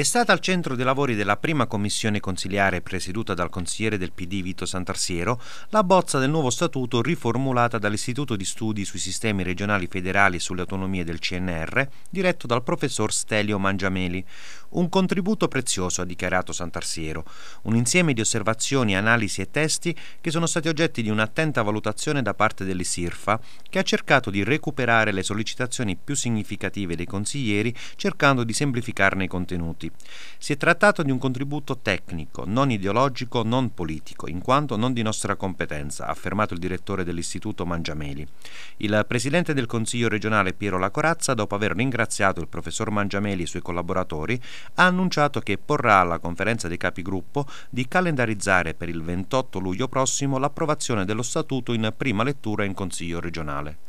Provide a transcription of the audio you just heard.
è stata al centro dei lavori della prima commissione consiliare presieduta dal consigliere del PD Vito Santarsiero la bozza del nuovo statuto riformulata dall'Istituto di Studi sui Sistemi Regionali Federali e sulle Autonomie del CNR, diretto dal professor Stelio Mangiameli. Un contributo prezioso, ha dichiarato Santarsiero, un insieme di osservazioni, analisi e testi che sono stati oggetti di un'attenta valutazione da parte dell'ISIRFA, che ha cercato di recuperare le sollecitazioni più significative dei consiglieri cercando di semplificarne i contenuti. Si è trattato di un contributo tecnico, non ideologico, non politico, in quanto non di nostra competenza, ha affermato il direttore dell'Istituto Mangiameli. Il presidente del Consiglio regionale Piero Lacorazza, dopo aver ringraziato il professor Mangiameli e i suoi collaboratori, ha annunciato che porrà alla conferenza dei capigruppo di calendarizzare per il 28 luglio prossimo l'approvazione dello statuto in prima lettura in Consiglio regionale.